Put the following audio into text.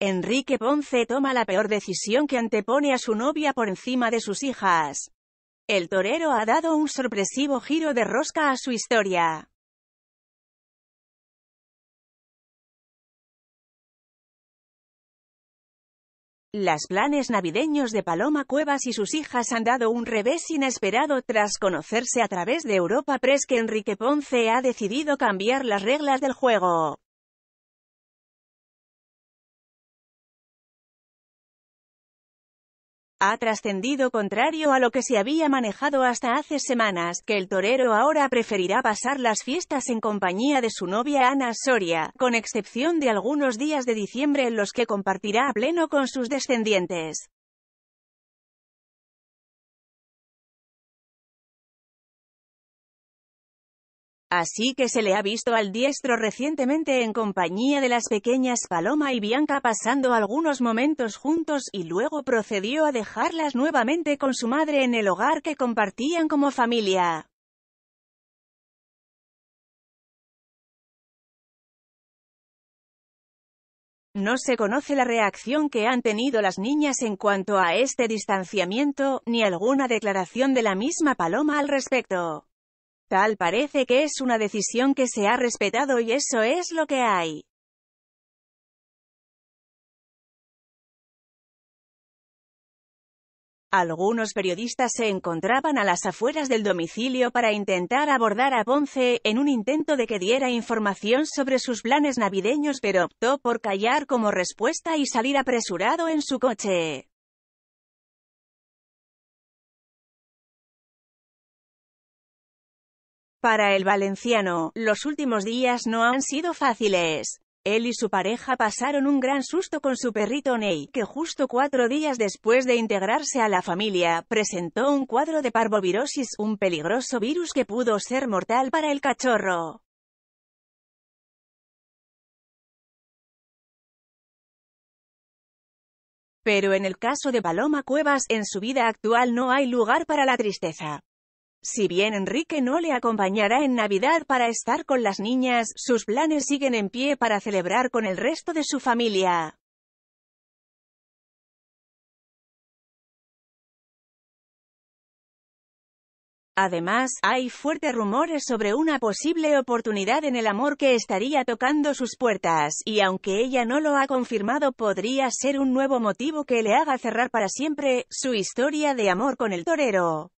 Enrique Ponce toma la peor decisión que antepone a su novia por encima de sus hijas. El torero ha dado un sorpresivo giro de rosca a su historia. Las planes navideños de Paloma Cuevas y sus hijas han dado un revés inesperado tras conocerse a través de Europa Press que Enrique Ponce ha decidido cambiar las reglas del juego. ha trascendido contrario a lo que se había manejado hasta hace semanas, que el torero ahora preferirá pasar las fiestas en compañía de su novia Ana Soria, con excepción de algunos días de diciembre en los que compartirá a pleno con sus descendientes. Así que se le ha visto al diestro recientemente en compañía de las pequeñas Paloma y Bianca pasando algunos momentos juntos, y luego procedió a dejarlas nuevamente con su madre en el hogar que compartían como familia. No se conoce la reacción que han tenido las niñas en cuanto a este distanciamiento, ni alguna declaración de la misma Paloma al respecto. Tal parece que es una decisión que se ha respetado y eso es lo que hay. Algunos periodistas se encontraban a las afueras del domicilio para intentar abordar a Ponce, en un intento de que diera información sobre sus planes navideños pero optó por callar como respuesta y salir apresurado en su coche. Para el valenciano, los últimos días no han sido fáciles. Él y su pareja pasaron un gran susto con su perrito Ney, que justo cuatro días después de integrarse a la familia, presentó un cuadro de parvovirosis, un peligroso virus que pudo ser mortal para el cachorro. Pero en el caso de Paloma Cuevas, en su vida actual no hay lugar para la tristeza. Si bien Enrique no le acompañará en Navidad para estar con las niñas, sus planes siguen en pie para celebrar con el resto de su familia. Además, hay fuertes rumores sobre una posible oportunidad en el amor que estaría tocando sus puertas, y aunque ella no lo ha confirmado podría ser un nuevo motivo que le haga cerrar para siempre, su historia de amor con el torero.